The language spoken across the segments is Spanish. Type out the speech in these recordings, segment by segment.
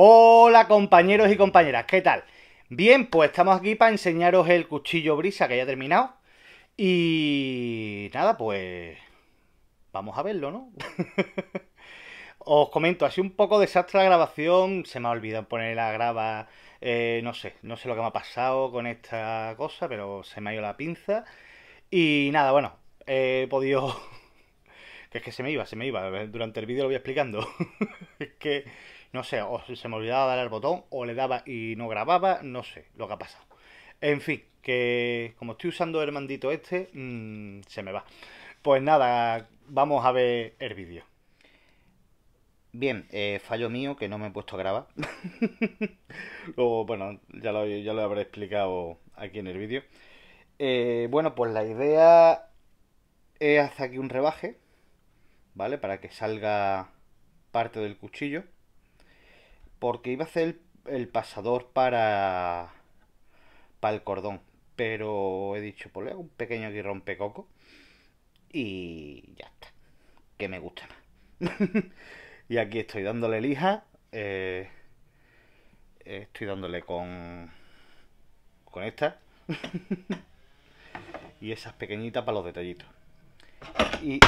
Hola compañeros y compañeras, ¿qué tal? Bien, pues estamos aquí para enseñaros el cuchillo brisa que ya he terminado. Y nada, pues vamos a verlo, ¿no? Os comento, ha sido un poco desastre la grabación, se me ha olvidado poner la grava, eh, no sé, no sé lo que me ha pasado con esta cosa, pero se me ha ido la pinza. Y nada, bueno, he podido... que es que se me iba, se me iba, durante el vídeo lo voy explicando. es que no sé, o se me olvidaba dar el botón, o le daba y no grababa, no sé lo que ha pasado. En fin, que como estoy usando el mandito este, mm, se me va. Pues nada, vamos a ver el vídeo. Bien, eh, fallo mío que no me he puesto a grabar. o, bueno, ya lo, ya lo habré explicado aquí en el vídeo. Eh, bueno, pues la idea es hacer aquí un rebaje, ¿vale? Para que salga parte del cuchillo. Porque iba a hacer el, pasador para, para el cordón. Pero he dicho, pues le hago un pequeño aquí rompecoco. Y ya está. Que me gusta más. y aquí estoy dándole lija. Eh, estoy dándole con. con esta. y esas pequeñitas para los detallitos. Y.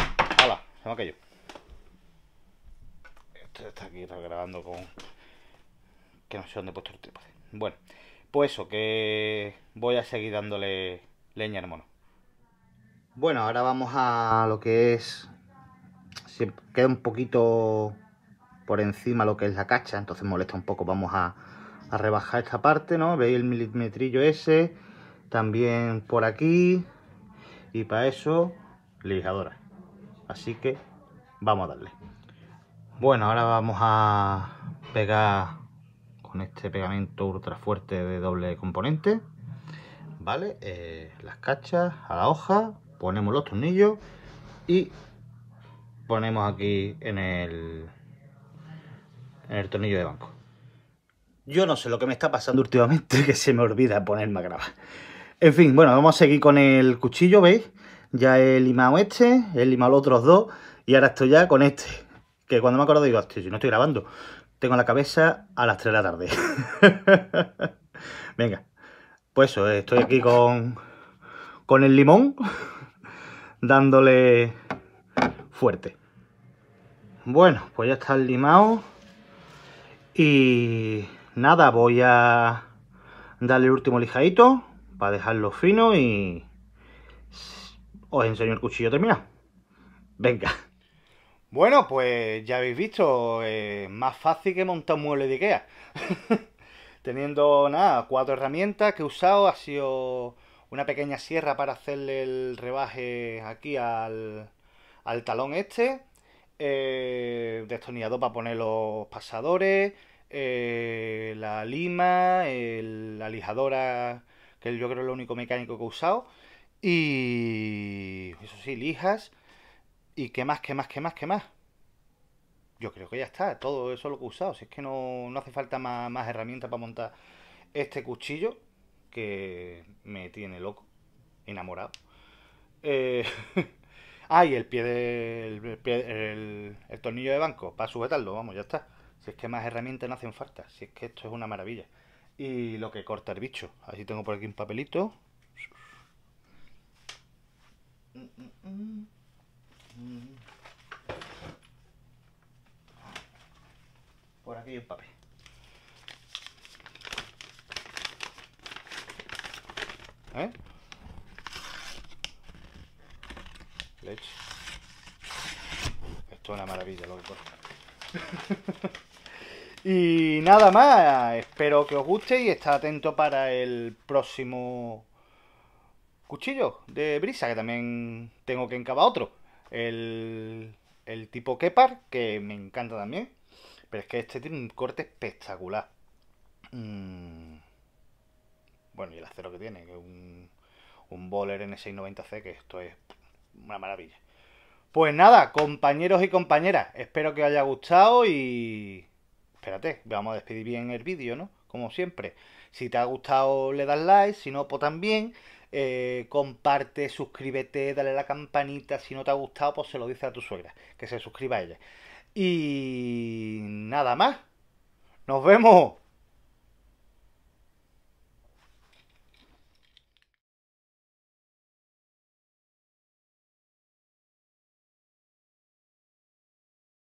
¡Hala! Se me ha caído. Esto está aquí grabando con que no sé dónde he puesto el trípode. Bueno, pues eso, que voy a seguir dándole leña al mono. Bueno, ahora vamos a lo que es... Se queda un poquito por encima lo que es la cacha, entonces molesta un poco. Vamos a, a rebajar esta parte, ¿no? Veis el milimetrillo ese, también por aquí, y para eso, lijadora. Así que vamos a darle. Bueno, ahora vamos a pegar con este pegamento ultra fuerte de doble componente, ¿vale? Eh, las cachas a la hoja, ponemos los tornillos y ponemos aquí en el, en el tornillo de banco. Yo no sé lo que me está pasando últimamente, que se me olvida ponerme a grabar. En fin, bueno, vamos a seguir con el cuchillo, ¿veis? Ya he limado este, he limado los otros dos y ahora estoy ya con este. Que cuando me acuerdo digo, hostia, si no estoy grabando tengo la cabeza a las 3 de la tarde. Venga, pues eh, estoy aquí con, con el limón, dándole fuerte. Bueno, pues ya está el limado. Y nada, voy a darle el último lijadito para dejarlo fino y os enseño el cuchillo terminado. Venga. Bueno, pues ya habéis visto, eh, más fácil que montar un mueble de Ikea. Teniendo nada, cuatro herramientas que he usado, ha sido una pequeña sierra para hacerle el rebaje aquí al, talón este, eh, destornillador para poner los pasadores, eh, la lima, la lijadora, que yo creo es lo único mecánico que he usado, y eso sí, lijas ¿Y qué más, qué más, qué más, qué más? Yo creo que ya está, todo eso lo que he usado. Si es que no, no hace falta más, herramientas para montar este cuchillo que me tiene loco, enamorado. Eh... ah, y el pie del el, tornillo de banco, para sujetarlo, vamos, ya está. Si es que más herramientas no hacen falta, si es que esto es una maravilla. Y lo que corta el bicho. Así tengo por aquí un papelito. Mm, mm, mm. ¿Eh? Esto es una maravilla lo que y nada más. Espero que os guste y estad atento para el próximo cuchillo de brisa, que también tengo que encavar otro. El, el tipo Kepar, que me encanta también. Pero es que este tiene un corte espectacular. Mm. Bueno, y el acero que tiene, que es un, un Boller N690C, que esto es una maravilla. Pues nada, compañeros y compañeras, espero que os haya gustado y... Espérate, vamos a despedir bien el vídeo, ¿no? Como siempre. Si te ha gustado, le das like, si no, pues también. Eh, comparte, suscríbete, dale la campanita. Si no te ha gustado, pues se lo dice a tu suegra, que se suscriba a ella. Y nada más. Nos vemos.